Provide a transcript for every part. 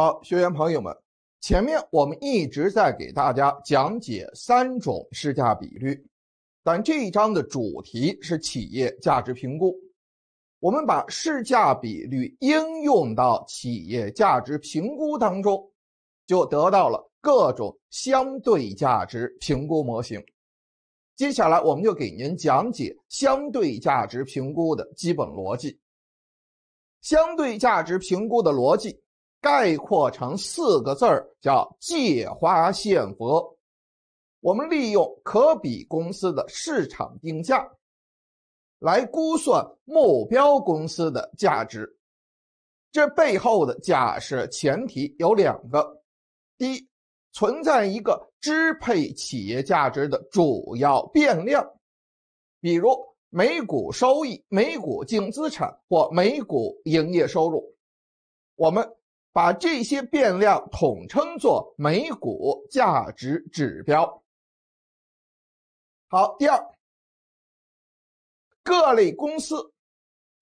好，学员朋友们，前面我们一直在给大家讲解三种市价比率，但这一章的主题是企业价值评估，我们把市价比率应用到企业价值评估当中，就得到了各种相对价值评估模型。接下来，我们就给您讲解相对价值评估的基本逻辑。相对价值评估的逻辑。概括成四个字儿叫借花献佛。我们利用可比公司的市场定价来估算目标公司的价值。这背后的假设前提有两个：第一，存在一个支配企业价值的主要变量，比如每股收益、每股净资产或每股营业收入。我们把这些变量统称作每股价值指标。好，第二，各类公司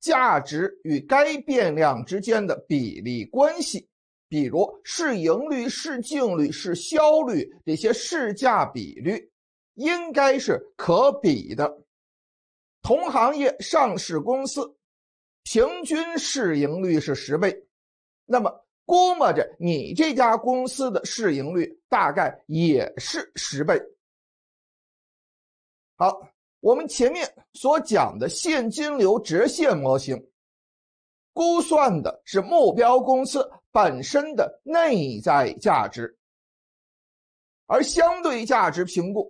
价值与该变量之间的比例关系，比如市盈率、市净率、市销率这些市价比率，应该是可比的。同行业上市公司平均市盈率是十倍，那么。估摸着你这家公司的市盈率大概也是十倍。好，我们前面所讲的现金流折现模型，估算的是目标公司本身的内在价值，而相对价值评估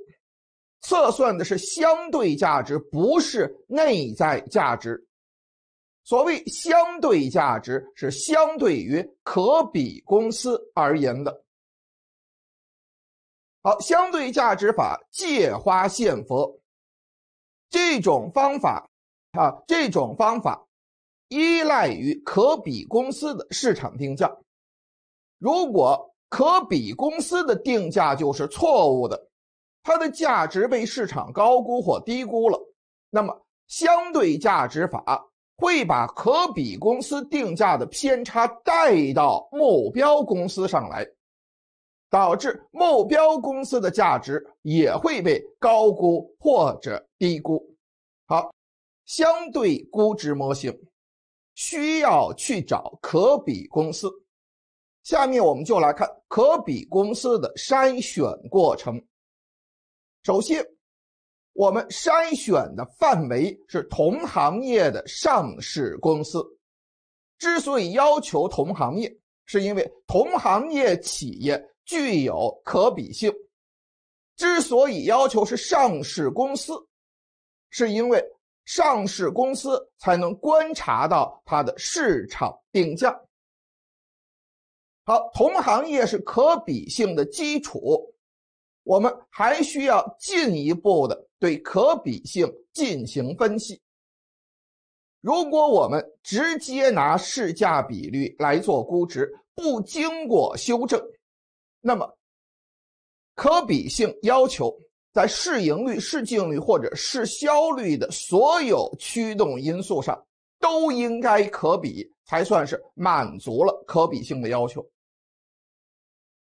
测算的是相对价值，不是内在价值。所谓相对价值是相对于可比公司而言的。好，相对价值法借花献佛，这种方法啊，这种方法依赖于可比公司的市场定价。如果可比公司的定价就是错误的，它的价值被市场高估或低估了，那么相对价值法。会把可比公司定价的偏差带到目标公司上来，导致目标公司的价值也会被高估或者低估。好，相对估值模型需要去找可比公司，下面我们就来看可比公司的筛选过程。首先。我们筛选的范围是同行业的上市公司。之所以要求同行业，是因为同行业企业具有可比性。之所以要求是上市公司，是因为上市公司才能观察到它的市场定价。好，同行业是可比性的基础。我们还需要进一步的对可比性进行分析。如果我们直接拿市价比率来做估值，不经过修正，那么可比性要求在市盈率、市净率或者市销率的所有驱动因素上都应该可比，才算是满足了可比性的要求。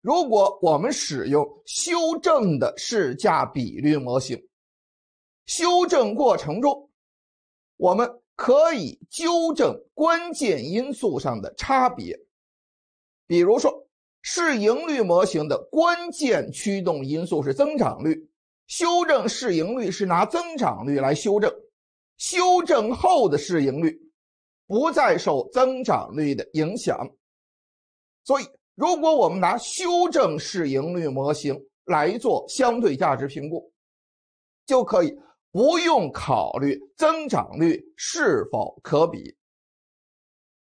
如果我们使用修正的市价比率模型，修正过程中，我们可以纠正关键因素上的差别。比如说，市盈率模型的关键驱动因素是增长率，修正市盈率是拿增长率来修正，修正后的市盈率不再受增长率的影响，所以。如果我们拿修正市盈率模型来做相对价值评估，就可以不用考虑增长率是否可比。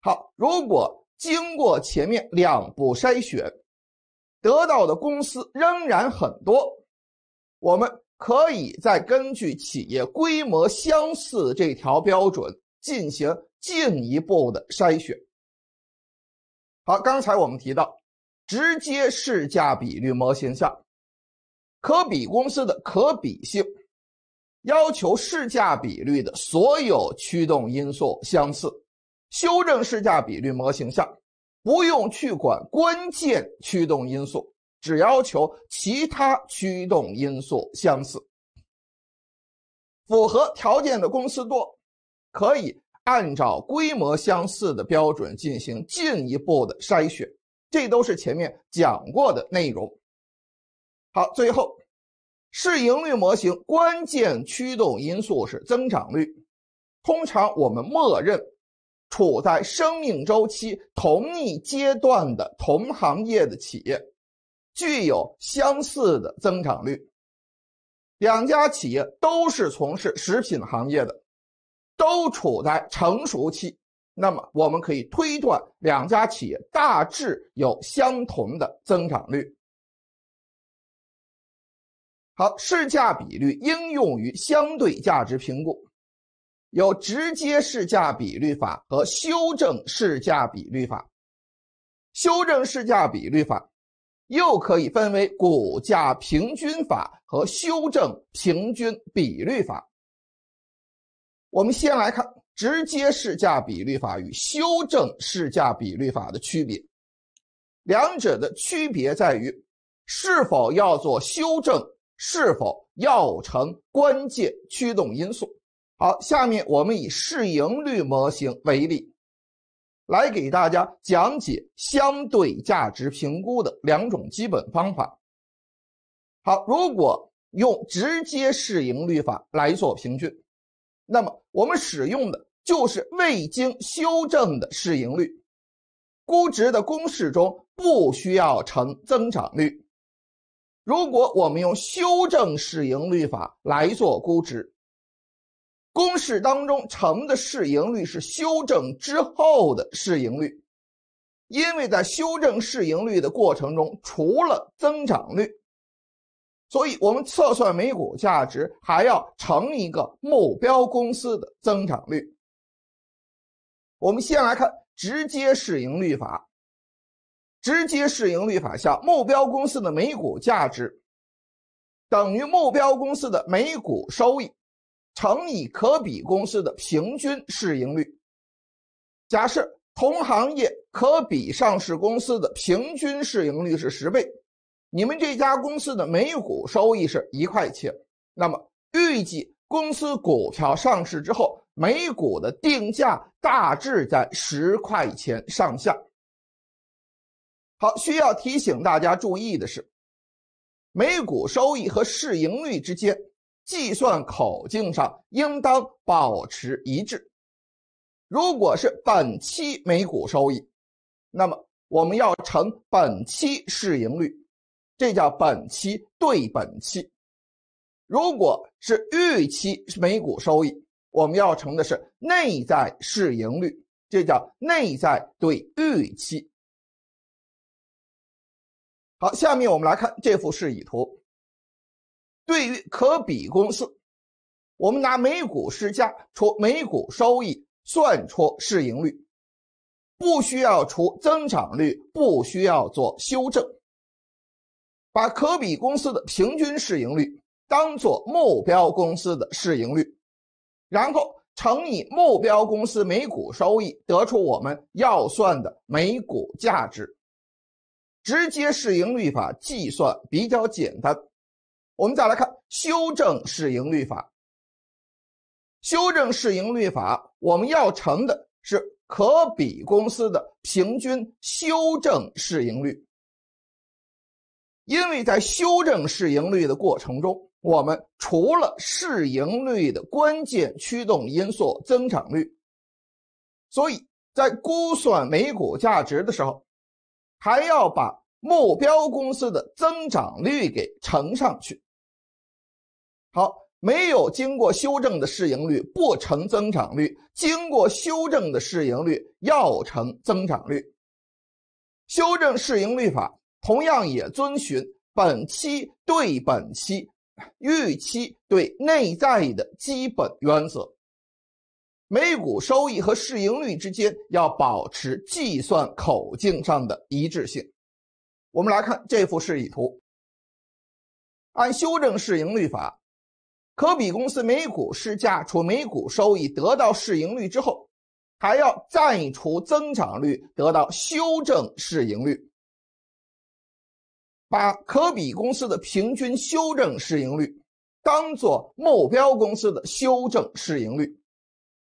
好，如果经过前面两步筛选得到的公司仍然很多，我们可以再根据企业规模相似这条标准进行进一步的筛选。好，刚才我们提到，直接市价比率模型下，可比公司的可比性要求市价比率的所有驱动因素相似；修正市价比率模型下，不用去管关键驱动因素，只要求其他驱动因素相似。符合条件的公司多，可以。按照规模相似的标准进行进一步的筛选，这都是前面讲过的内容。好，最后，市盈率模型关键驱动因素是增长率。通常我们默认处在生命周期同一阶段的同行业的企业具有相似的增长率。两家企业都是从事食品行业的。都处在成熟期，那么我们可以推断两家企业大致有相同的增长率。好，市价比率应用于相对价值评估，有直接市价比率法和修正市价比率法。修正市价比率法又可以分为股价平均法和修正平均比率法。我们先来看直接市价比率法与修正市价比率法的区别，两者的区别在于是否要做修正，是否要成关键驱动因素。好，下面我们以市盈率模型为例，来给大家讲解相对价值评估的两种基本方法。好，如果用直接市盈率法来做平均。那么我们使用的就是未经修正的市盈率，估值的公式中不需要乘增长率。如果我们用修正市盈率法来做估值，公式当中乘的市盈率是修正之后的市盈率，因为在修正市盈率的过程中，除了增长率。所以我们测算每股价值还要乘一个目标公司的增长率。我们先来看直接市盈率法。直接市盈率法下，目标公司的每股价值等于目标公司的每股收益乘以可比公司的平均市盈率。假设同行业可比上市公司的平均市盈率是十倍。你们这家公司的每股收益是一块钱，那么预计公司股票上市之后，每股的定价大致在十块钱上下。好，需要提醒大家注意的是，每股收益和市盈率之间计算口径上应当保持一致。如果是本期每股收益，那么我们要乘本期市盈率。这叫本期对本期。如果是预期每股收益，我们要乘的是内在市盈率，这叫内在对预期。好，下面我们来看这幅示意图。对于可比公司，我们拿每股市价除每股收益算出市盈率，不需要除增长率，不需要做修正。把可比公司的平均市盈率当做目标公司的市盈率，然后乘以目标公司每股收益，得出我们要算的每股价值。直接市盈率法计算比较简单，我们再来看修正市盈率法。修正市盈率法，我们要乘的是可比公司的平均修正市盈率。因为在修正市盈率的过程中，我们除了市盈率的关键驱动因素增长率，所以在估算每股价值的时候，还要把目标公司的增长率给乘上去。好，没有经过修正的市盈率不乘增长率，经过修正的市盈率要乘增长率。修正市盈率法。同样也遵循本期对本期、预期对内在的基本原则。每股收益和市盈率之间要保持计算口径上的一致性。我们来看这幅示意图。按修正市盈率法，可比公司每股市价除每股收益得到市盈率之后，还要再除增长率得到修正市盈率。把可比公司的平均修正市盈率当做目标公司的修正市盈率，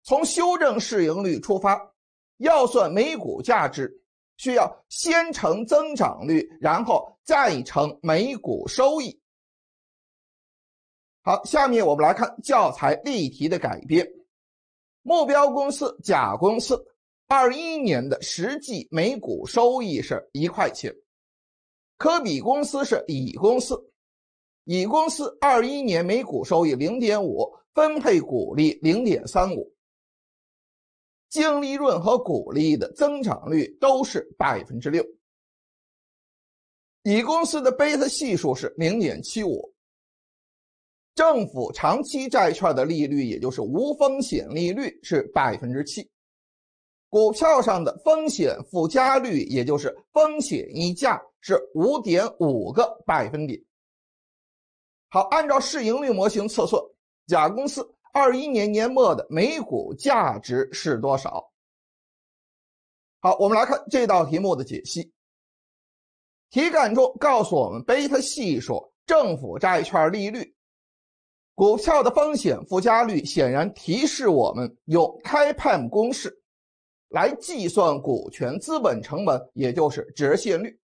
从修正市盈率出发，要算每股价值，需要先乘增长率，然后再乘每股收益。好，下面我们来看教材例题的改编。目标公司甲公司21年的实际每股收益是一块钱。科比公司是乙公司，乙公司二一年每股收益零点五，分配股利零点三五，净利润和股利的增长率都是百分之六。乙公司的贝塔系数是零点七五，政府长期债券的利率，也就是无风险利率是百分之七，股票上的风险附加率，也就是风险溢价。是五点五个百分点。好，按照市盈率模型测算，甲公司二一年年末的每股价值是多少？好，我们来看这道题目的解析。题干中告诉我们贝塔系数、政府债券利率、股票的风险附加率，显然提示我们用 CAPM 公式来计算股权资本成本，也就是折现率。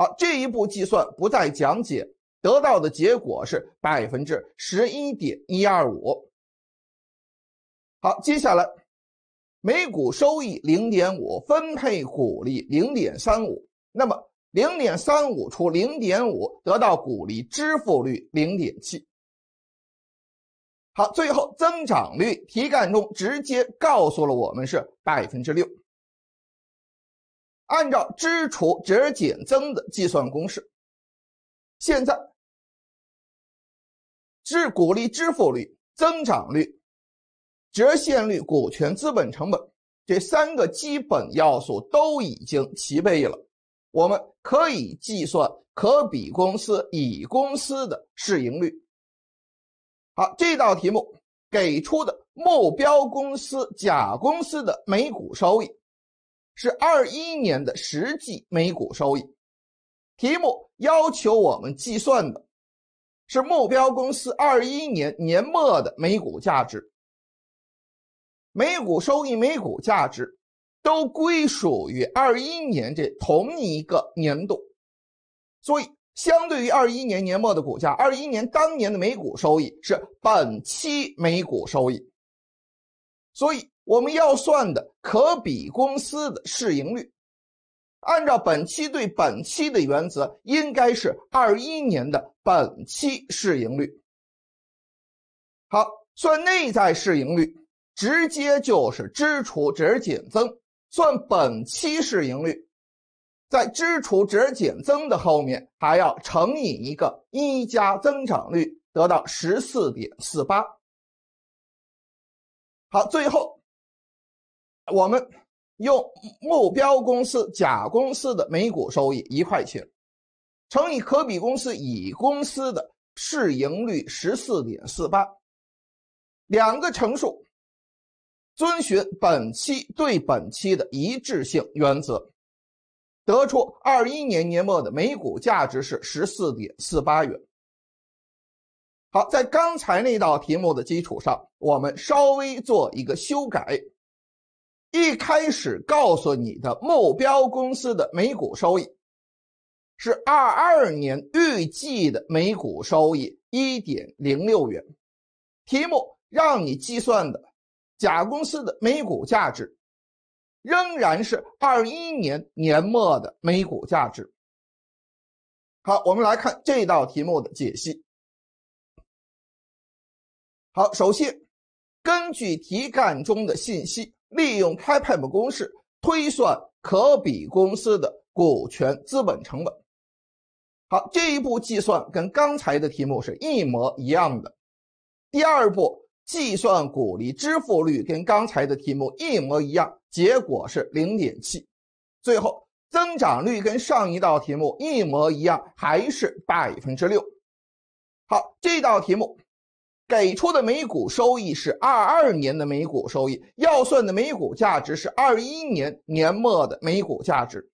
好，这一步计算不再讲解，得到的结果是百分之十一点一二五。好，接下来每股收益零点五，分配股利零点三五，那么零点三五除零点五，得到股利支付率零点七。好，最后增长率题干中直接告诉了我们是百分之六。按照支出折减增的计算公式，现在，支股利支付率、增长率、折现率、股权资本成本这三个基本要素都已经齐备了，我们可以计算可比公司乙公司的市盈率。好，这道题目给出的目标公司甲公司的每股收益。是二一年的实际每股收益。题目要求我们计算的是目标公司二一年年末的每股价值。每股收益、每股价值都归属于二一年这同一个年度，所以相对于二一年年末的股价，二一年当年的每股收益是本期每股收益，所以。我们要算的可比公司的市盈率，按照本期对本期的原则，应该是二一年的本期市盈率。好，算内在市盈率，直接就是支出值减增，算本期市盈率，在支出值减增的后面还要乘以一个一加增长率，得到十四点四八。好，最后。我们用目标公司甲公司的每股收益一块钱，乘以可比公司乙公司的市盈率十四点四八，两个乘数遵循本期对本期的一致性原则，得出二一年年末的每股价值是十四点四八元。好，在刚才那道题目的基础上，我们稍微做一个修改。一开始告诉你的目标公司的每股收益是二二年预计的每股收益一点零六元，题目让你计算的甲公司的每股价值仍然是二一年年末的每股价值。好，我们来看这道题目的解析。好，首先根据题干中的信息。利用开派 p 公式推算可比公司的股权资本成本。好，这一步计算跟刚才的题目是一模一样的。第二步计算股利支付率跟刚才的题目一模一样，结果是零点七。最后增长率跟上一道题目一模一样，还是百分之六。好，这道题目。给出的每股收益是二二年的每股收益，要算的每股价值是二一年年末的每股价值。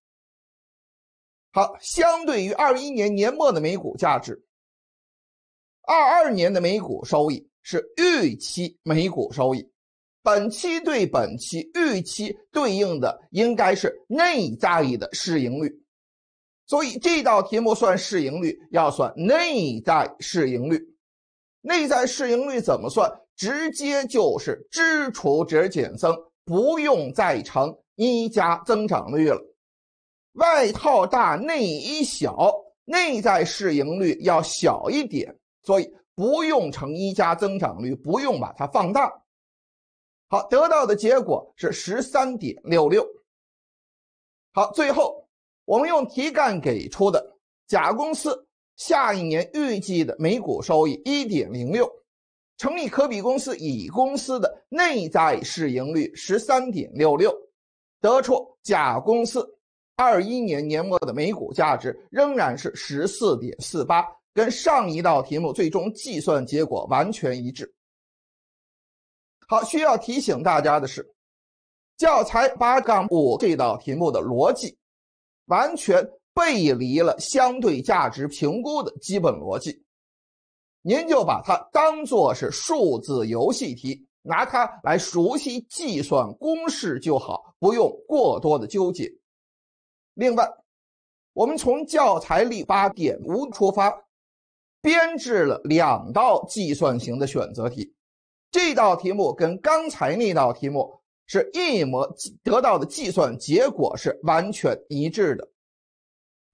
好，相对于二一年年末的每股价值，二二年的每股收益是预期每股收益。本期对本期预期对应的应该是内在的市盈率，所以这道题目算市盈率，要算内在市盈率。内在市盈率怎么算？直接就是支出值减增，不用再乘一加增长率了。外套大内衣小，内在市盈率要小一点，所以不用乘一加增长率，不用把它放大。好，得到的结果是十三点六六。好，最后我们用题干给出的甲公司。下一年预计的每股收益一点零六，乘以可比公司乙公司的内在市盈率十三点六六，得出甲公司二一年年末的每股价值仍然是十四点四八，跟上一道题目最终计算结果完全一致。好，需要提醒大家的是，教材八杠五这道题目的逻辑完全。背离了相对价值评估的基本逻辑，您就把它当做是数字游戏题，拿它来熟悉计算公式就好，不用过多的纠结。另外，我们从教材例八点五出发，编制了两道计算型的选择题，这道题目跟刚才那道题目是一模得到的计算结果是完全一致的。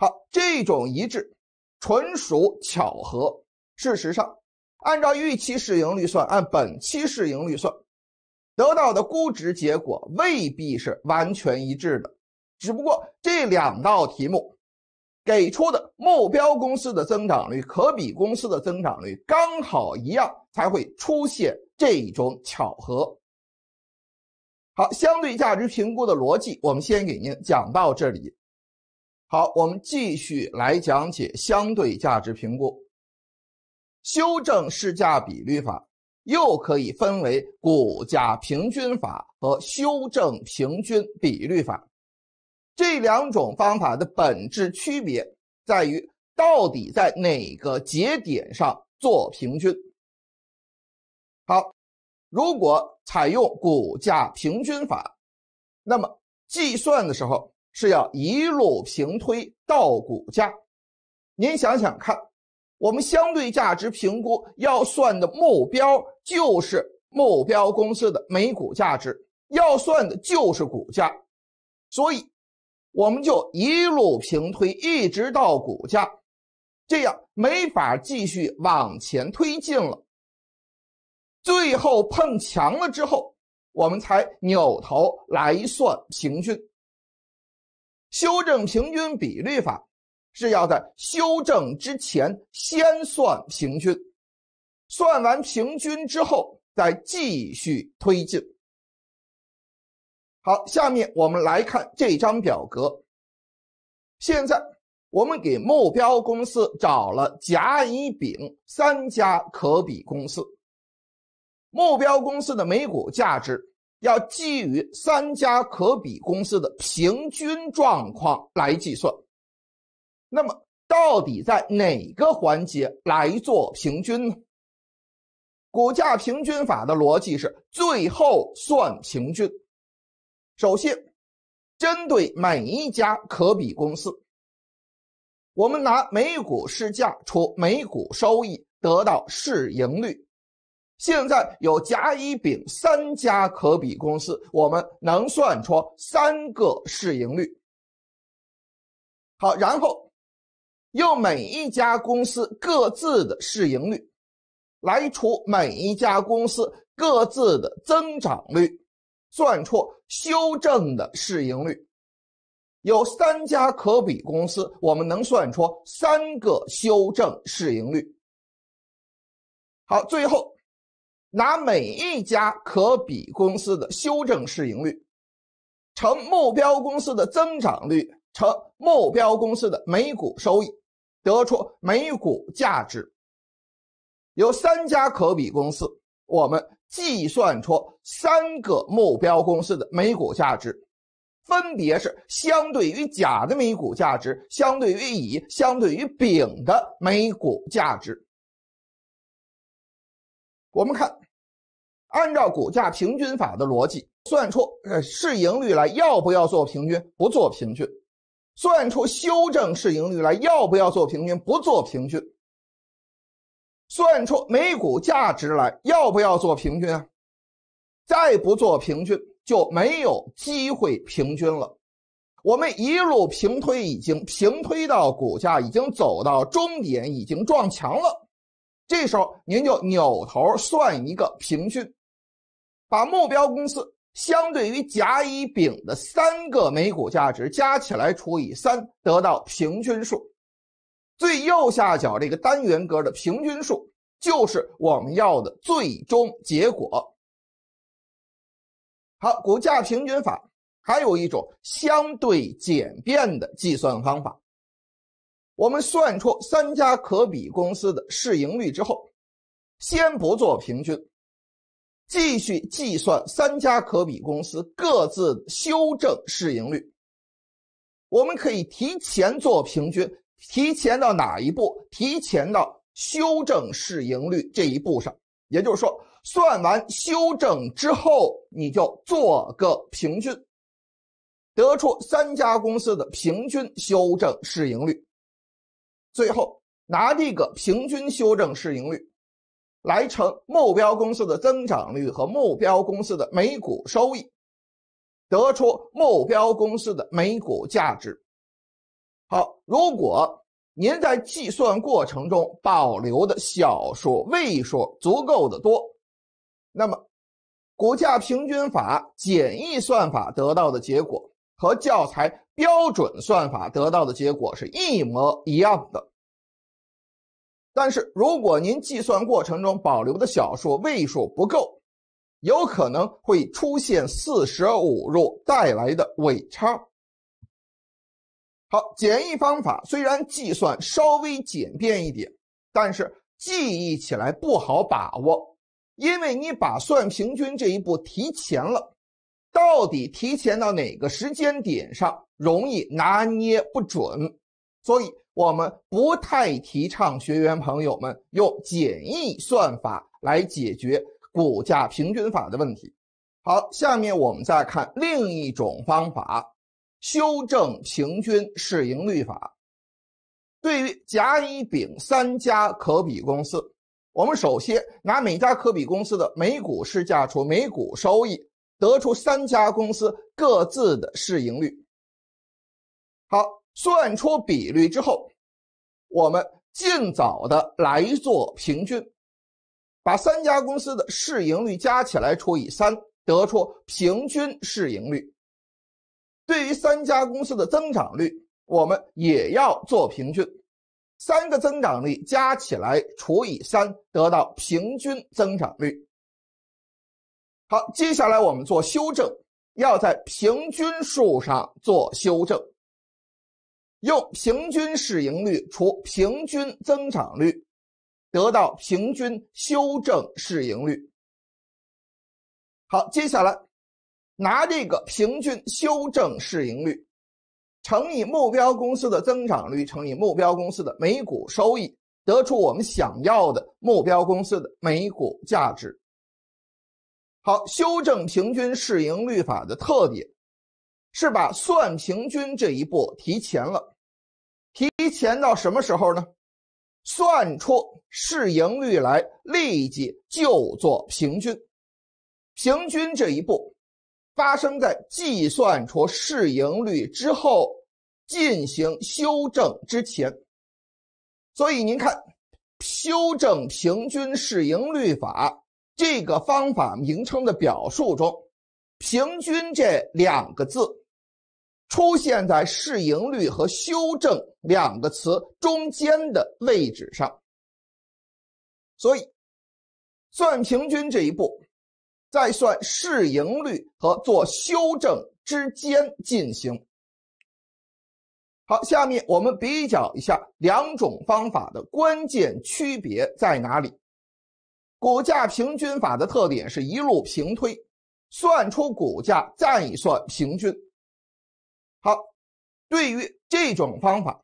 好，这种一致纯属巧合。事实上，按照预期市盈率算，按本期市盈率算，得到的估值结果未必是完全一致的。只不过这两道题目给出的目标公司的增长率、可比公司的增长率刚好一样，才会出现这种巧合。好，相对价值评估的逻辑，我们先给您讲到这里。好，我们继续来讲解相对价值评估。修正市价比率法又可以分为股价平均法和修正平均比率法。这两种方法的本质区别在于，到底在哪个节点上做平均。好，如果采用股价平均法，那么计算的时候。是要一路平推到股价。您想想看，我们相对价值评估要算的目标就是目标公司的每股价值，要算的就是股价。所以我们就一路平推，一直到股价，这样没法继续往前推进了。最后碰墙了之后，我们才扭头来算平均。修正平均比率法是要在修正之前先算平均，算完平均之后再继续推进。好，下面我们来看这张表格。现在我们给目标公司找了甲、乙、丙三家可比公司，目标公司的每股价值。要基于三家可比公司的平均状况来计算，那么到底在哪个环节来做平均呢？股价平均法的逻辑是最后算平均。首先，针对每一家可比公司，我们拿每股市价除每股收益，得到市盈率。现在有甲、乙、丙三家可比公司，我们能算出三个市盈率。好，然后用每一家公司各自的市盈率来除每一家公司各自的增长率，算出修正的市盈率。有三家可比公司，我们能算出三个修正市盈率。好，最后。拿每一家可比公司的修正市盈率，乘目标公司的增长率，乘目标公司的每股收益，得出每股价值。有三家可比公司，我们计算出三个目标公司的每股价值，分别是相对于甲的每股价值，相对于乙，相对于丙的每股价值。我们看。按照股价平均法的逻辑，算出市盈率来，要不要做平均？不做平均。算出修正市盈率来，要不要做平均？不做平均。算出每股价值来，要不要做平均啊？再不做平均就没有机会平均了。我们一路平推，已经平推到股价已经走到终点，已经撞墙了。这时候您就扭头算一个平均。把目标公司相对于甲、乙、丙的三个每股价值加起来，除以三，得到平均数。最右下角这个单元格的平均数就是我们要的最终结果。好，股价平均法还有一种相对简便的计算方法。我们算出三家可比公司的市盈率之后，先不做平均。继续计算三家可比公司各自修正市盈率。我们可以提前做平均，提前到哪一步？提前到修正市盈率这一步上。也就是说，算完修正之后，你就做个平均，得出三家公司的平均修正市盈率。最后拿这个平均修正市盈率。来乘目标公司的增长率和目标公司的每股收益，得出目标公司的每股价值。好，如果您在计算过程中保留的小数位数足够的多，那么股价平均法简易算法得到的结果和教材标准算法得到的结果是一模一样的。但是如果您计算过程中保留的小数位数不够，有可能会出现四舍五入带来的尾差。好，简易方法虽然计算稍微简便一点，但是记忆起来不好把握，因为你把算平均这一步提前了，到底提前到哪个时间点上，容易拿捏不准，所以。我们不太提倡学员朋友们用简易算法来解决股价平均法的问题。好，下面我们再看另一种方法——修正平均市盈率法。对于甲、乙、丙三家可比公司，我们首先拿每家可比公司的每股市价除每股收益，得出三家公司各自的市盈率。好。算出比率之后，我们尽早的来做平均，把三家公司的市盈率加起来除以三，得出平均市盈率。对于三家公司的增长率，我们也要做平均，三个增长率加起来除以三，得到平均增长率。好，接下来我们做修正，要在平均数上做修正。用平均市盈率除平均增长率，得到平均修正市盈率。好，接下来拿这个平均修正市盈率乘以目标公司的增长率，乘以目标公司的每股收益，得出我们想要的目标公司的每股价值。好，修正平均市盈率法的特点是把算平均这一步提前了。提前到什么时候呢？算出市盈率来，立即就做平均。平均这一步发生在计算出市盈率之后，进行修正之前。所以您看，修正平均市盈率法这个方法名称的表述中，“平均”这两个字。出现在市盈率和修正两个词中间的位置上，所以算平均这一步，在算市盈率和做修正之间进行。好，下面我们比较一下两种方法的关键区别在哪里。股价平均法的特点是一路平推，算出股价再算平均。好，对于这种方法，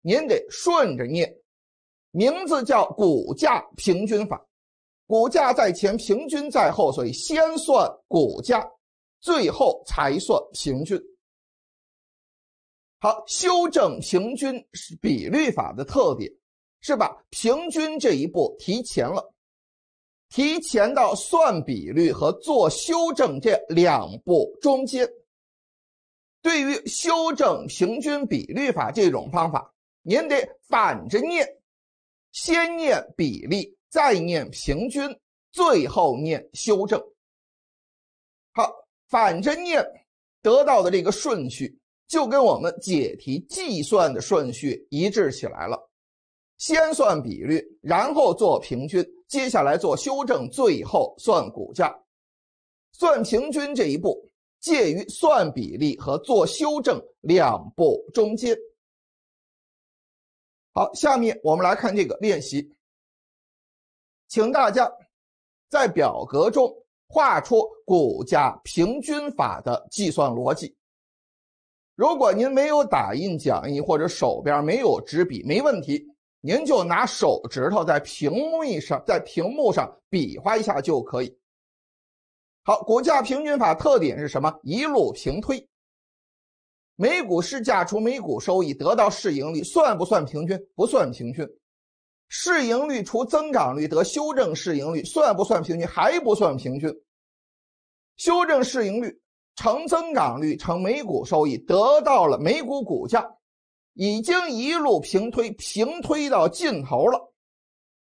您得顺着念，名字叫股价平均法，股价在前，平均在后，所以先算股价，最后才算平均。好，修正平均是比率法的特点是把平均这一步提前了，提前到算比率和做修正这两步中间。对于修正平均比率法这种方法，您得反着念，先念比例，再念平均，最后念修正。好，反着念得到的这个顺序，就跟我们解题计算的顺序一致起来了。先算比率，然后做平均，接下来做修正，最后算股价。算平均这一步。介于算比例和做修正两步中间。好，下面我们来看这个练习，请大家在表格中画出股价平均法的计算逻辑。如果您没有打印讲义或者手边没有纸笔，没问题，您就拿手指头在屏幕上在屏幕上比划一下就可以。好，股价平均法特点是什么？一路平推，每股市价除每股收益得到市盈率，算不算平均？不算平均。市盈率除增长率得修正市盈率，算不算平均？还不算平均。修正市盈率乘增长率乘每股收益，得到了每股股价，已经一路平推，平推到尽头了，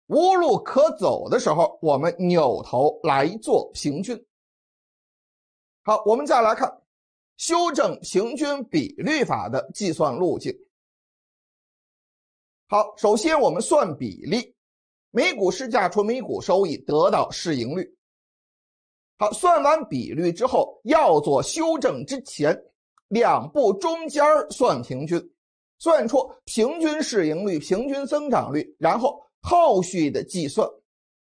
无路可走的时候，我们扭头来做平均。好，我们再来看修正行均比率法的计算路径。好，首先我们算比例，每股市价除每股收益得到市盈率。好，算完比率之后要做修正，之前两步中间儿算平均，算出平均市盈率、平均增长率，然后后续的计算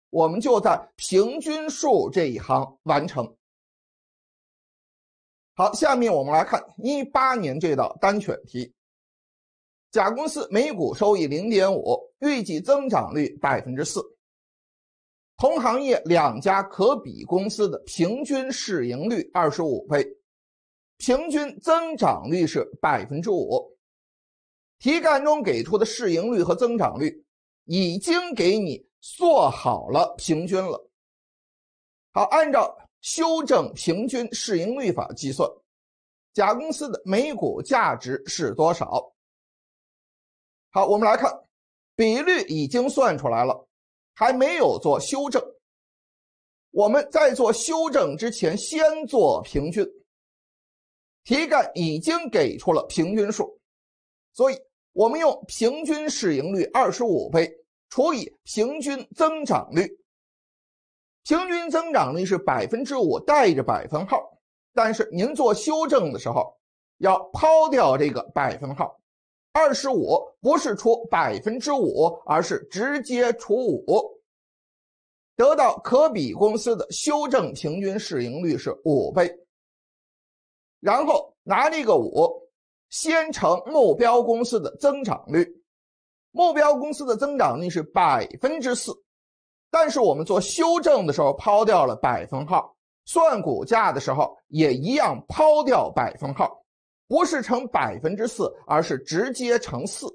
我们就在平均数这一行完成。好，下面我们来看一八年这道单选题。甲公司每股收益零点五，预计增长率百分之四。同行业两家可比公司的平均市盈率二十五倍，平均增长率是百分之五。题干中给出的市盈率和增长率已经给你做好了平均了。好，按照。修正平均市盈率法计算，甲公司的每股价值是多少？好，我们来看，比率已经算出来了，还没有做修正。我们在做修正之前，先做平均。题干已经给出了平均数，所以我们用平均市盈率二十五倍除以平均增长率。平均增长率是百分之五，带着百分号。但是您做修正的时候，要抛掉这个百分号。二十五不是除百分之五，而是直接除五，得到可比公司的修正平均市盈率是五倍。然后拿这个五，先乘目标公司的增长率，目标公司的增长率是百分之四。但是我们做修正的时候抛掉了百分号，算股价的时候也一样抛掉百分号，不是乘百分之四，而是直接乘四，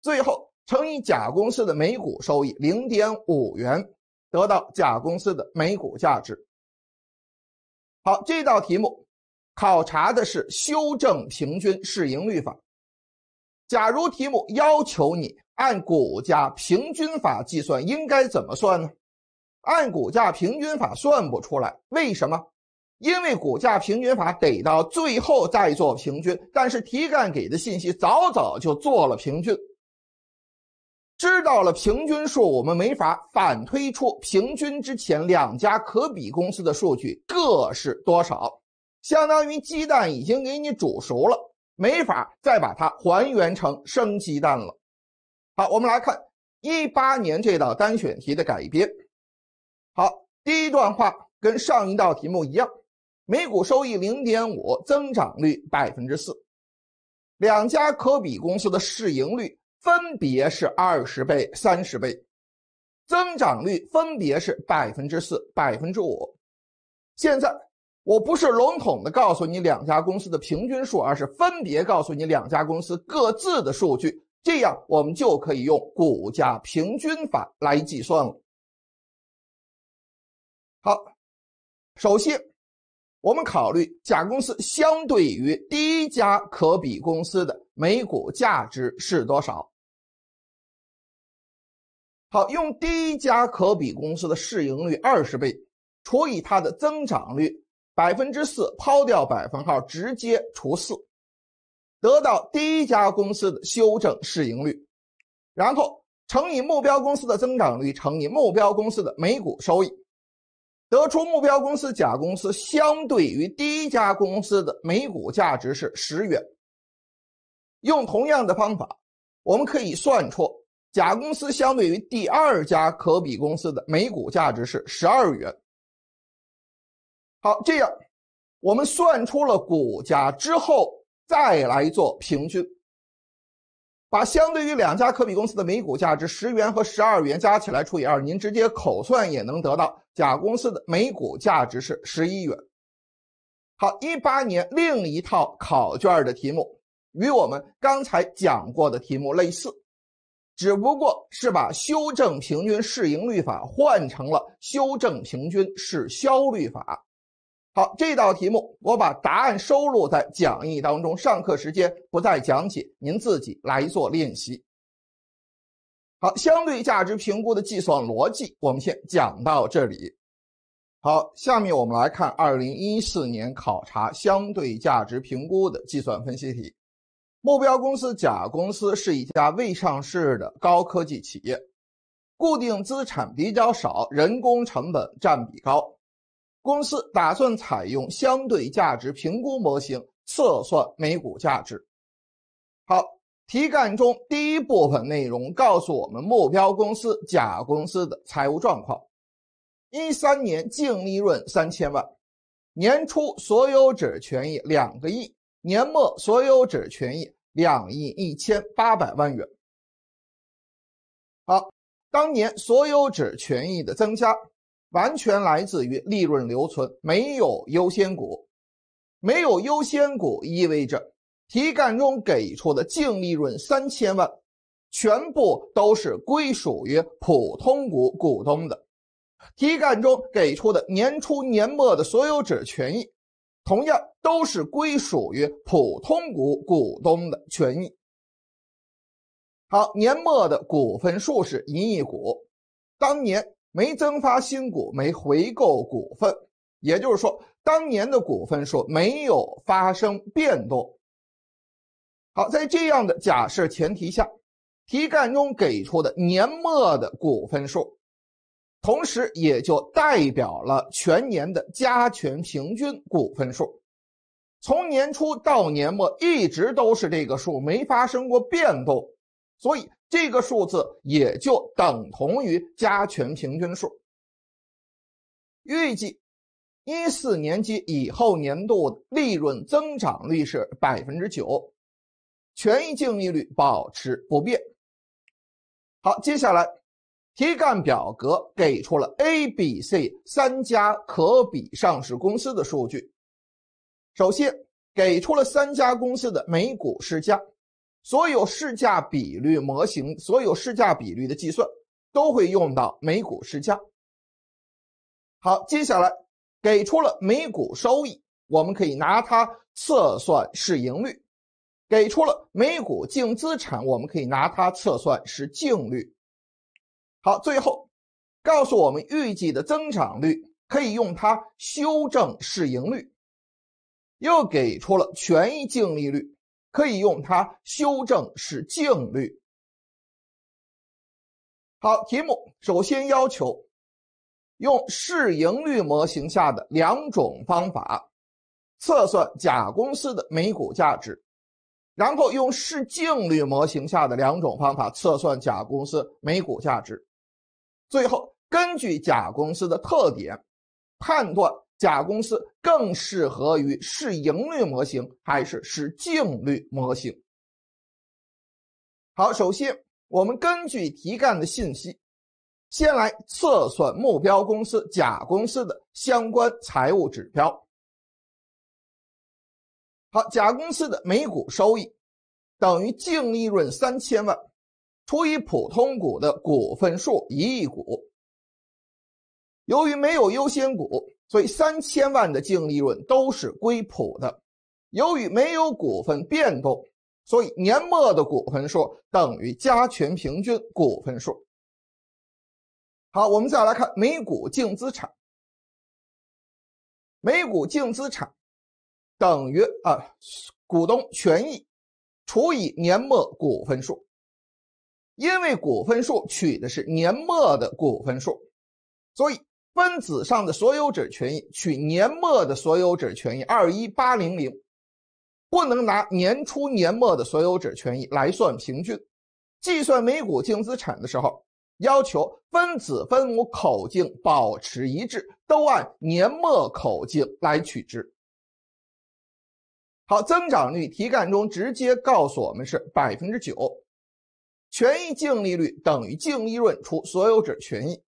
最后乘以甲公司的每股收益零点五元，得到甲公司的每股价值。好，这道题目考察的是修正平均市盈率法。假如题目要求你。按股价平均法计算，应该怎么算呢？按股价平均法算不出来，为什么？因为股价平均法得到最后再做平均，但是题干给的信息早早就做了平均，知道了平均数，我们没法反推出平均之前两家可比公司的数据各是多少。相当于鸡蛋已经给你煮熟了，没法再把它还原成生鸡蛋了。好，我们来看一八年这道单选题的改编。好，第一段话跟上一道题目一样，每股收益零点五，增长率百分之四。两家可比公司的市盈率分别是二十倍、三十倍，增长率分别是百分之四、百分之五。现在我不是笼统的告诉你两家公司的平均数，而是分别告诉你两家公司各自的数据。这样，我们就可以用股价平均法来计算了。好，首先，我们考虑甲公司相对于第一家可比公司的每股价值是多少。好，用第一家可比公司的市盈率二十倍除以它的增长率百分之四，抛掉百分号，直接除四。得到第一家公司的修正市盈率，然后乘以目标公司的增长率，乘以目标公司的每股收益，得出目标公司甲公司相对于第一家公司的每股价值是十元。用同样的方法，我们可以算出甲公司相对于第二家可比公司的每股价值是十二元。好，这样我们算出了股价之后。再来做平均，把相对于两家可比公司的每股价值十元和十二元加起来除以二，您直接口算也能得到甲公司的每股价值是十一元。好，一八年另一套考卷的题目与我们刚才讲过的题目类似，只不过是把修正平均市盈率法换成了修正平均市销率法。好，这道题目我把答案收录在讲义当中，上课时间不再讲解，您自己来做练习。好，相对价值评估的计算逻辑我们先讲到这里。好，下面我们来看二零一四年考察相对价值评估的计算分析题。目标公司甲公司是一家未上市的高科技企业，固定资产比较少，人工成本占比高。公司打算采用相对价值评估模型测算每股价值。好，题干中第一部分内容告诉我们目标公司甲公司的财务状况：一三年净利润三千万，年初所有者权益两个亿，年末所有者权益两亿一千八百万元。好，当年所有者权益的增加。完全来自于利润留存，没有优先股，没有优先股意味着题干中给出的净利润三千万，全部都是归属于普通股股东的。题干中给出的年初年末的所有者权益，同样都是归属于普通股股东的权益。好，年末的股份数是一亿股，当年。没增发新股，没回购股份，也就是说，当年的股份数没有发生变动。好，在这样的假设前提下，题干中给出的年末的股份数，同时也就代表了全年的加权平均股份数，从年初到年末一直都是这个数，没发生过变动，所以。这个数字也就等同于加权平均数。预计一四年及以后年度利润增长率是百分之九，权益净利率保持不变。好，接下来题干表格给出了 A、B、C 三家可比上市公司的数据。首先给出了三家公司的每股市价。所有市价比率模型，所有市价比率的计算都会用到每股市价。好，接下来给出了每股收益，我们可以拿它测算市盈率；给出了每股净资产，我们可以拿它测算是净率。好，最后告诉我们预计的增长率，可以用它修正市盈率；又给出了权益净利率。可以用它修正市净率。好，题目首先要求用市盈率模型下的两种方法测算甲公司的每股价值，然后用市净率模型下的两种方法测算甲公司每股价值，最后根据甲公司的特点判断。甲公司更适合于是盈率模型还是是净率模型？好，首先我们根据题干的信息，先来测算目标公司甲公司的相关财务指标。好，甲公司的每股收益等于净利润三千万除以普通股的股份数一亿股。由于没有优先股。所以三千万的净利润都是归普的，由于没有股份变动，所以年末的股份数等于加权平均股份数。好，我们再来看每股净资产。每股净资产等于啊股东权益除以年末股份数，因为股份数取的是年末的股份数，所以。分子上的所有者权益取年末的所有者权益，二一八零零，不能拿年初年末的所有者权益来算平均。计算每股净资产的时候，要求分子分母口径保持一致，都按年末口径来取值。好，增长率题干中直接告诉我们是百分之九，权益净利率等于净利润除所有者权益。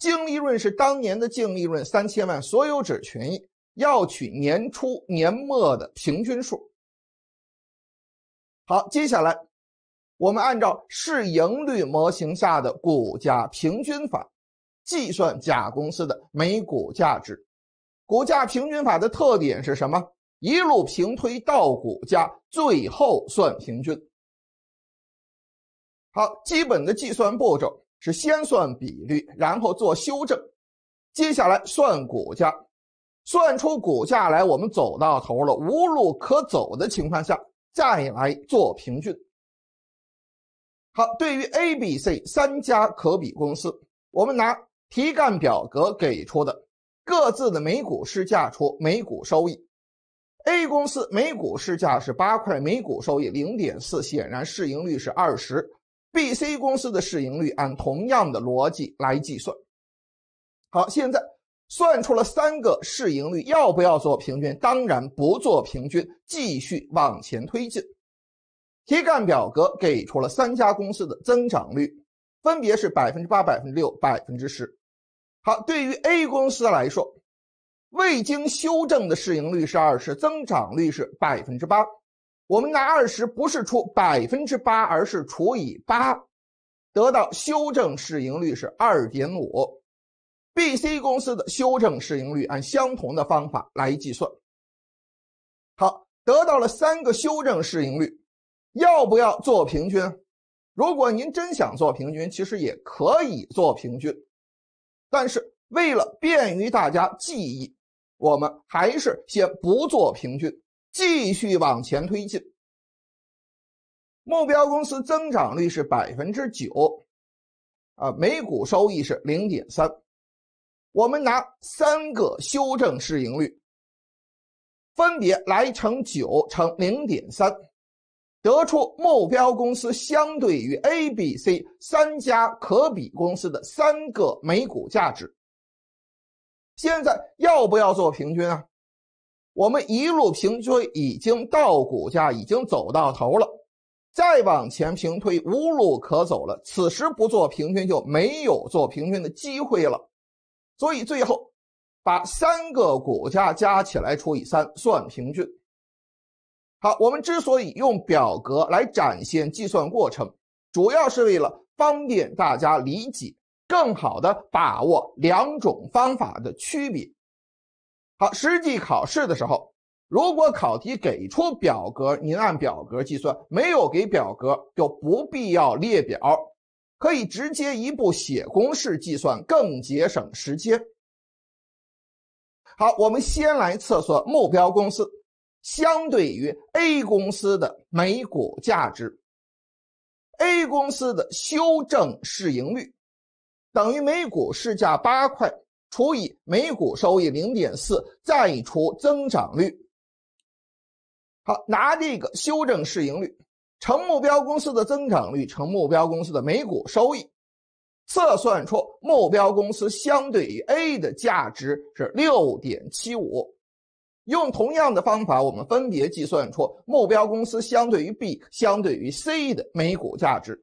净利润是当年的净利润三千万，所有者权益要取年初年末的平均数。好，接下来我们按照市盈率模型下的股价平均法计算甲公司的每股价值。股价平均法的特点是什么？一路平推到股价，最后算平均。好，基本的计算步骤。是先算比率，然后做修正，接下来算股价，算出股价来，我们走到头了，无路可走的情况下，再来做平均。好，对于 A、B、C 三家可比公司，我们拿题干表格给出的各自的每股市价出每股收益，A 公司每股市价是八块，每股收益零点四，显然市盈率是二十。B、C 公司的市盈率按同样的逻辑来计算。好，现在算出了三个市盈率，要不要做平均？当然不做平均，继续往前推进。题干表格给出了三家公司的增长率，分别是百分之八、百分之六、百分之十。好，对于 A 公司来说，未经修正的市盈率是二十，增长率是百分之八。我们拿二十不是除百分之八，而是除以八，得到修正市盈率是二点五。B、C 公司的修正市盈率按相同的方法来计算，好，得到了三个修正市盈率，要不要做平均？如果您真想做平均，其实也可以做平均，但是为了便于大家记忆，我们还是先不做平均。继续往前推进，目标公司增长率是百分之九，啊，每股收益是零点三，我们拿三个修正市盈率，分别来乘九乘零点三，得出目标公司相对于 A、B、C 三家可比公司的三个每股价值。现在要不要做平均啊？我们一路平均已经到股价已经走到头了，再往前平推无路可走了。此时不做平均就没有做平均的机会了。所以最后把三个股价加起来除以三算平均。好，我们之所以用表格来展现计算过程，主要是为了方便大家理解，更好的把握两种方法的区别。好，实际考试的时候，如果考题给出表格，您按表格计算；没有给表格就不必要列表，可以直接一步写公式计算，更节省时间。好，我们先来测算目标公司相对于 A 公司的每股价值。A 公司的修正市盈率等于每股市价八块。除以每股收益零点四，再除增长率。好，拿这个修正市盈率乘目标公司的增长率乘目标公司的每股收益，测算出目标公司相对于 A 的价值是六点七五。用同样的方法，我们分别计算出目标公司相对于 B、相对于 C 的每股价值。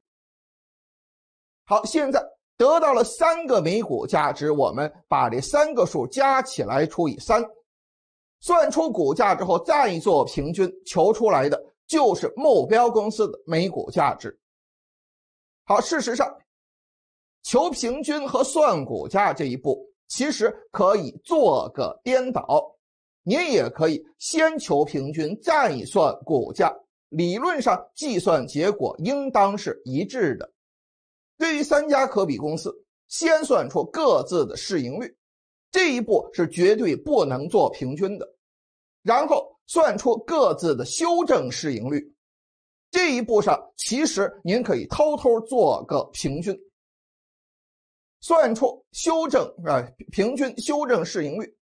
好，现在。得到了三个每股价值，我们把这三个数加起来除以三，算出股价之后再做平均，求出来的就是目标公司的每股价值。好，事实上，求平均和算股价这一步其实可以做个颠倒，你也可以先求平均再算股价，理论上计算结果应当是一致的。对于三家可比公司，先算出各自的市盈率，这一步是绝对不能做平均的。然后算出各自的修正市盈率，这一步上其实您可以偷偷做个平均，算出修正啊平均修正市盈率，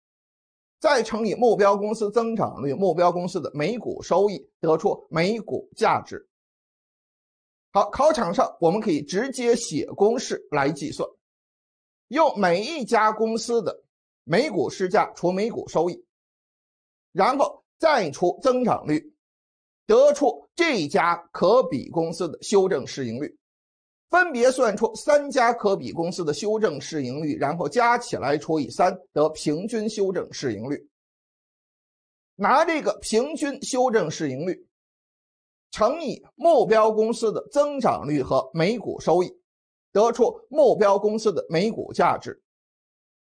再乘以目标公司增长率、目标公司的每股收益，得出每股价值。好，考场上我们可以直接写公式来计算，用每一家公司的每股市价除每股收益，然后再除增长率，得出这家可比公司的修正市盈率，分别算出三家可比公司的修正市盈率，然后加起来除以三得平均修正市盈率，拿这个平均修正市盈率。乘以目标公司的增长率和每股收益，得出目标公司的每股价值。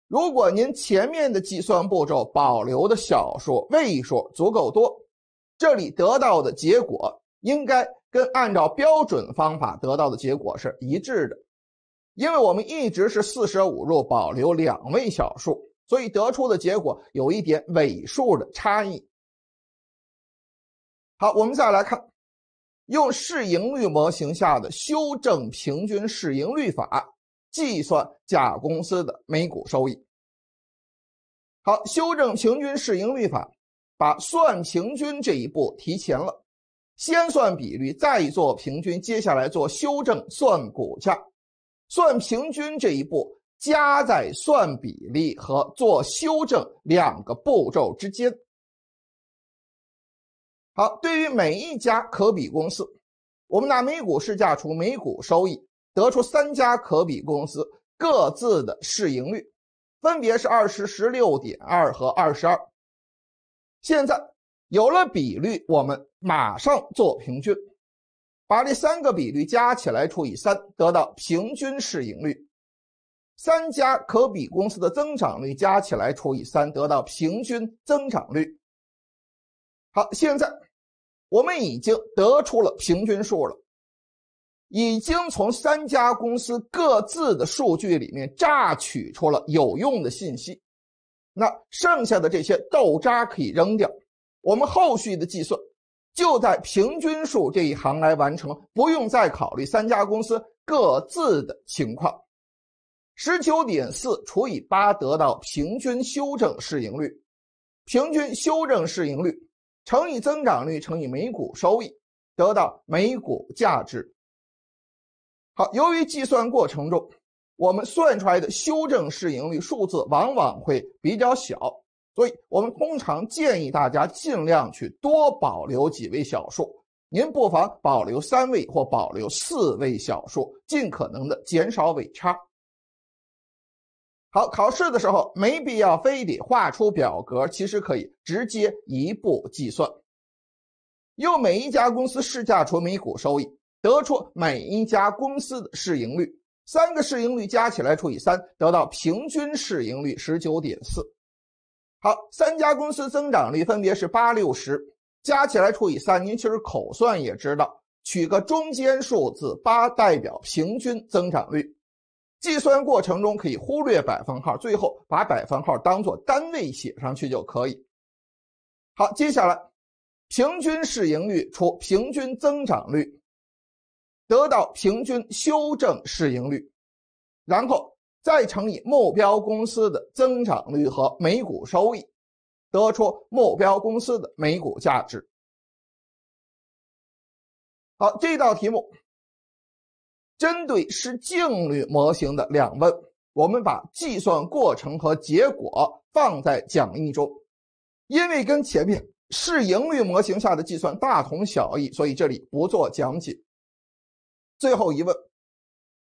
如果您前面的计算步骤保留的小数位数足够多，这里得到的结果应该跟按照标准方法得到的结果是一致的。因为我们一直是四舍五入保留两位小数，所以得出的结果有一点尾数的差异。好，我们再来看。用市盈率模型下的修正平均市盈率法计算甲公司的每股收益。好，修正平均市盈率法把算平均这一步提前了，先算比率，再做平均，接下来做修正算股价。算平均这一步加在算比例和做修正两个步骤之间。好，对于每一家可比公司，我们拿每股市价除每股收益，得出三家可比公司各自的市盈率，分别是二十、十六点二和二十二。现在有了比率，我们马上做平均，把这三个比率加起来除以三，得到平均市盈率。三家可比公司的增长率加起来除以三，得到平均增长率。好，现在。我们已经得出了平均数了，已经从三家公司各自的数据里面榨取出了有用的信息，那剩下的这些豆渣可以扔掉。我们后续的计算就在平均数这一行来完成，不用再考虑三家公司各自的情况。十九点四除以八，得到平均修正市盈率，平均修正市盈率。乘以增长率，乘以每股收益，得到每股价值。好，由于计算过程中，我们算出来的修正市盈率数字往往会比较小，所以我们通常建议大家尽量去多保留几位小数。您不妨保留三位或保留四位小数，尽可能的减少尾差。好，考试的时候没必要非得画出表格，其实可以直接一步计算。用每一家公司市价除每股收益，得出每一家公司的市盈率，三个市盈率加起来除以三，得到平均市盈率十九点四。好，三家公司增长率分别是八、六十，加起来除以三，您其实口算也知道，取个中间数字八，代表平均增长率。计算过程中可以忽略百分号，最后把百分号当做单位写上去就可以。好，接下来平均市盈率除平均增长率，得到平均修正市盈率，然后再乘以目标公司的增长率和每股收益，得出目标公司的每股价值。好，这道题目。针对市净率模型的两问，我们把计算过程和结果放在讲义中，因为跟前面市盈率模型下的计算大同小异，所以这里不做讲解。最后一问，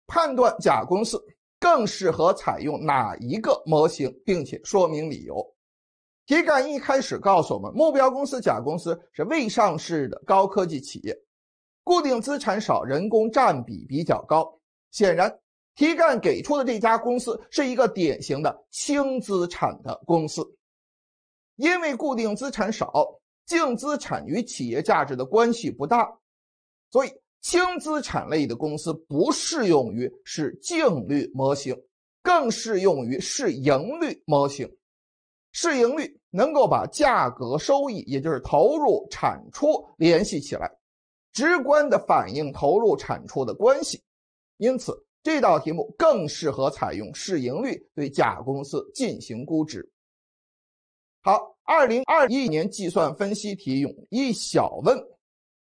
判断甲公司更适合采用哪一个模型，并且说明理由。题干一开始告诉我们，目标公司甲公司是未上市的高科技企业。固定资产少，人工占比比较高。显然，题干给出的这家公司是一个典型的轻资产的公司，因为固定资产少，净资产与企业价值的关系不大，所以轻资产类的公司不适用于是净率模型，更适用于是盈率模型。市盈率能够把价格收益，也就是投入产出联系起来。直观的反映投入产出的关系，因此这道题目更适合采用市盈率对甲公司进行估值。好，二零二一年计算分析题有一小问，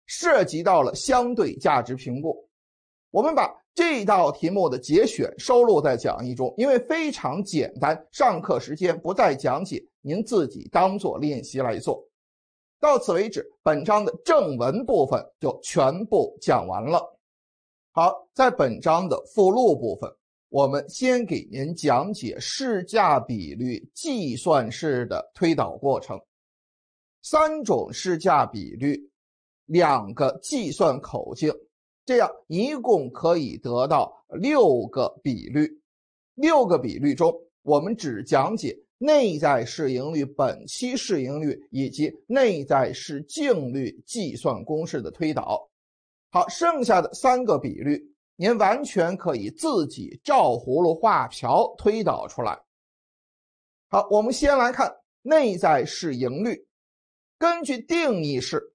涉及到了相对价值评估，我们把这道题目的节选收录在讲义中，因为非常简单，上课时间不再讲解，您自己当做练习来做。到此为止，本章的正文部分就全部讲完了。好，在本章的附录部分，我们先给您讲解市价比率计算式的推导过程。三种市价比率，两个计算口径，这样一共可以得到六个比率。六个比率中，我们只讲解。内在市盈率、本期市盈率以及内在市净率计算公式的推导，好，剩下的三个比率您完全可以自己照葫芦画瓢推导出来。好，我们先来看内在市盈率，根据定义是，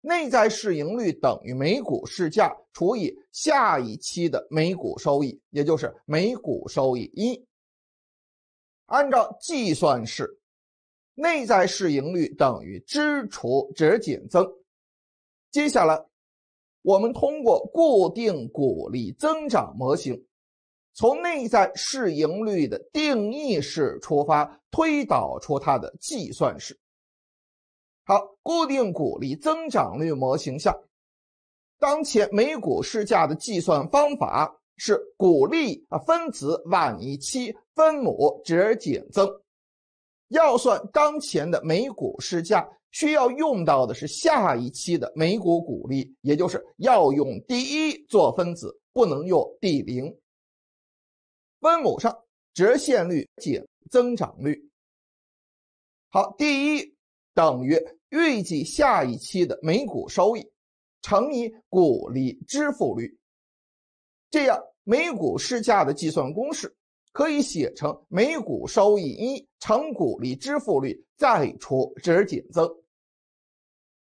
内在市盈率等于每股市价除以下一期的每股收益，也就是每股收益一。按照计算式，内在市盈率等于支出值减增。接下来，我们通过固定股利增长模型，从内在市盈率的定义式出发，推导出它的计算式。好，固定股利增长率模型下，当前每股市价的计算方法。是股利啊，分子晚一期，分母值减增。要算当前的每股市价，需要用到的是下一期的每股股利，也就是要用第一做分子，不能用 D 零。分母上折现率减增长率。好，第一等于预计下一期的每股收益乘以股利支付率。这样，每股市价的计算公式可以写成每股收益一乘股利支付率再除，值减增。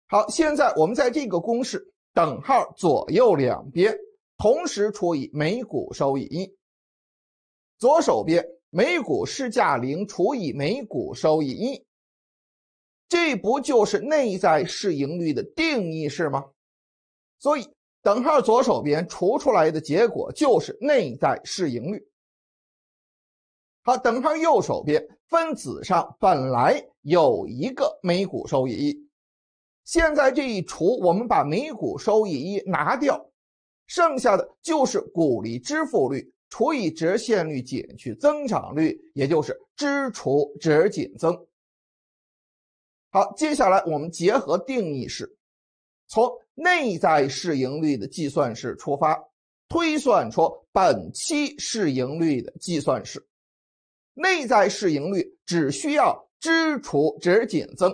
好，现在我们在这个公式等号左右两边同时除以每股收益一，左手边每股市价零除以每股收益一，这不就是内在市盈率的定义式吗？所以。等号左手边除出来的结果就是内在市盈率。好，等号右手边分子上本来有一个每股收益一，现在这一除，我们把每股收益一拿掉，剩下的就是股利支付率除以折现率减去增长率，也就是支除折减增。好，接下来我们结合定义式，从。内在市盈率的计算式出发，推算出本期市盈率的计算式。内在市盈率只需要支出值减增，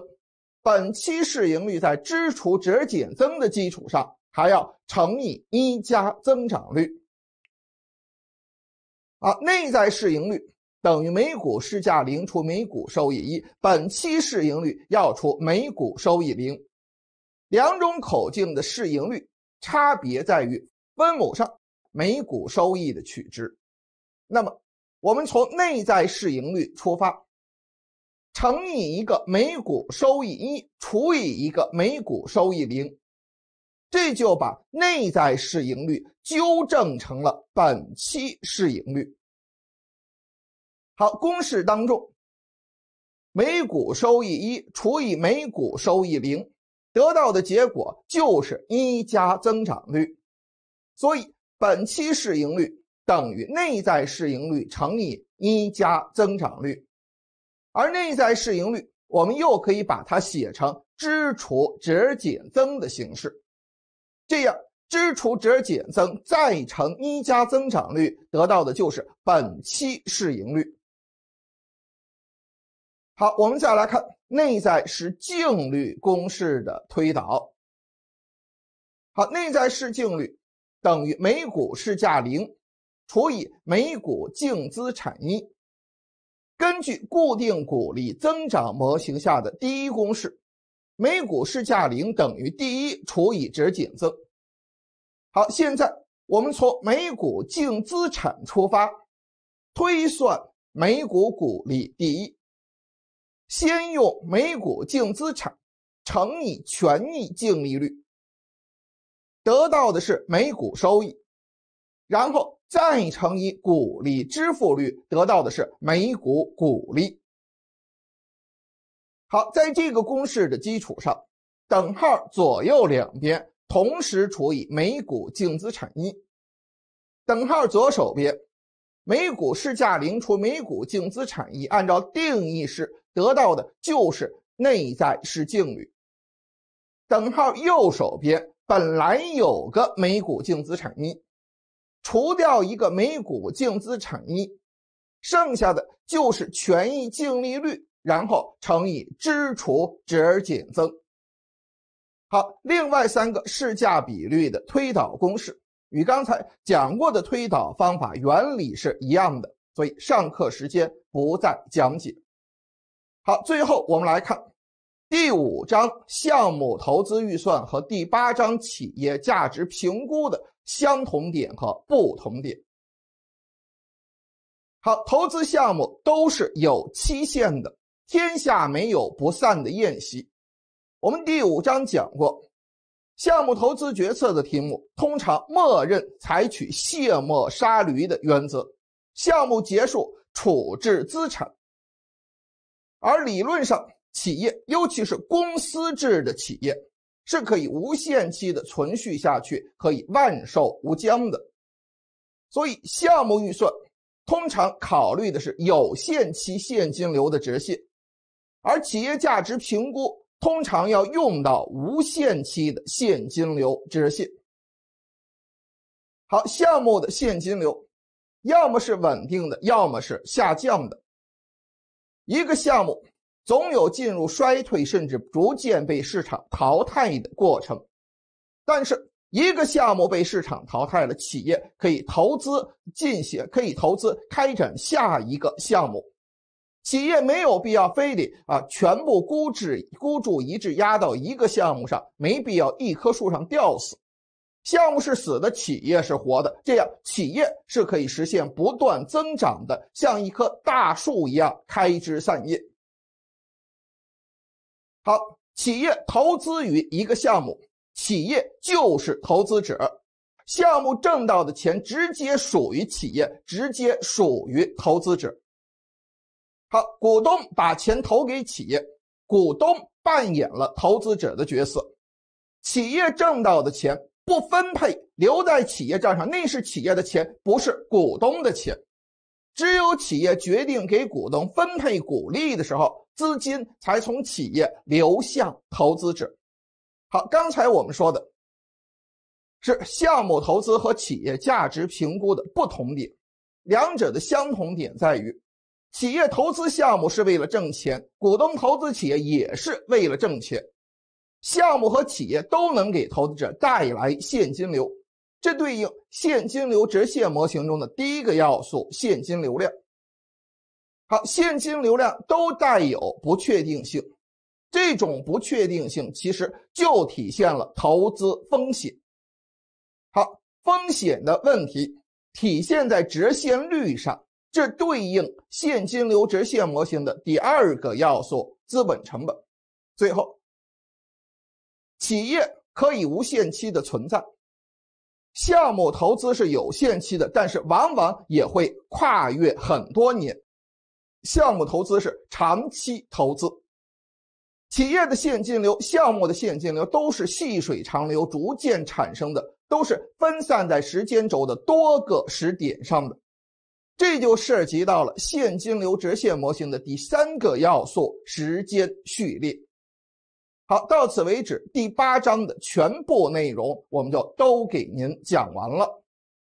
本期市盈率在支出值减增的基础上，还要乘以一加增长率。啊，内在市盈率等于每股市价零除每股收益一，本期市盈率要除每股收益零。两种口径的市盈率差别在于分母上每股收益的取值。那么，我们从内在市盈率出发，乘以一个每股收益一除以一个每股收益零，这就把内在市盈率纠正成了本期市盈率。好，公式当中，每股收益一除以每股收益零。得到的结果就是一加增长率，所以本期市盈率等于内在市盈率乘以一加增长率，而内在市盈率我们又可以把它写成支出折减增的形式，这样支出折减增再乘一加增长率得到的就是本期市盈率。好，我们再来看。内在是净率公式的推导，好，内在是净率等于每股市价零除以每股净资产一。根据固定股利增长模型下的第一公式，每股市价零等于第一除以值减增。好，现在我们从每股净资产出发，推算每股股利第一。先用每股净资产乘以权益净利率，得到的是每股收益，然后再乘以股利支付率，得到的是每股股利。好，在这个公式的基础上，等号左右两边同时除以每股净资产一，等号左手边，每股市价零除每股净资产一，按照定义是。得到的就是内在是净率。等号右手边本来有个每股净资产一，除掉一个每股净资产一，剩下的就是权益净利率，然后乘以支出值而减增。好，另外三个市价比率的推导公式与刚才讲过的推导方法原理是一样的，所以上课时间不再讲解。好，最后我们来看第五章项目投资预算和第八章企业价值评估的相同点和不同点。好，投资项目都是有期限的，天下没有不散的宴席。我们第五章讲过，项目投资决策的题目通常默认采取卸磨杀驴的原则，项目结束处置资产。而理论上，企业尤其是公司制的企业是可以无限期的存续下去，可以万寿无疆的。所以，项目预算通常考虑的是有限期现金流的折现，而企业价值评估通常要用到无限期的现金流折现。好，项目的现金流要么是稳定的，要么是下降的。一个项目总有进入衰退，甚至逐渐被市场淘汰的过程。但是，一个项目被市场淘汰了，企业可以投资进行，可以投资开展下一个项目。企业没有必要非得啊全部孤掷孤注一掷压到一个项目上，没必要一棵树上吊死。项目是死的，企业是活的，这样企业是可以实现不断增长的，像一棵大树一样开枝散叶。好，企业投资于一个项目，企业就是投资者，项目挣到的钱直接属于企业，直接属于投资者。好，股东把钱投给企业，股东扮演了投资者的角色，企业挣到的钱。不分配留在企业账上，那是企业的钱，不是股东的钱。只有企业决定给股东分配股利的时候，资金才从企业流向投资者。好，刚才我们说的是项目投资和企业价值评估的不同点，两者的相同点在于，企业投资项目是为了挣钱，股东投资企业也是为了挣钱。项目和企业都能给投资者带来现金流，这对应现金流折现模型中的第一个要素——现金流量。好，现金流量都带有不确定性，这种不确定性其实就体现了投资风险。好，风险的问题体现在折现率上，这对应现金流折现模型的第二个要素——资本成本。最后。企业可以无限期的存在，项目投资是有限期的，但是往往也会跨越很多年。项目投资是长期投资，企业的现金流、项目的现金流都是细水长流、逐渐产生的，都是分散在时间轴的多个时点上的。这就涉及到了现金流折现模型的第三个要素——时间序列。好，到此为止，第八章的全部内容我们就都给您讲完了。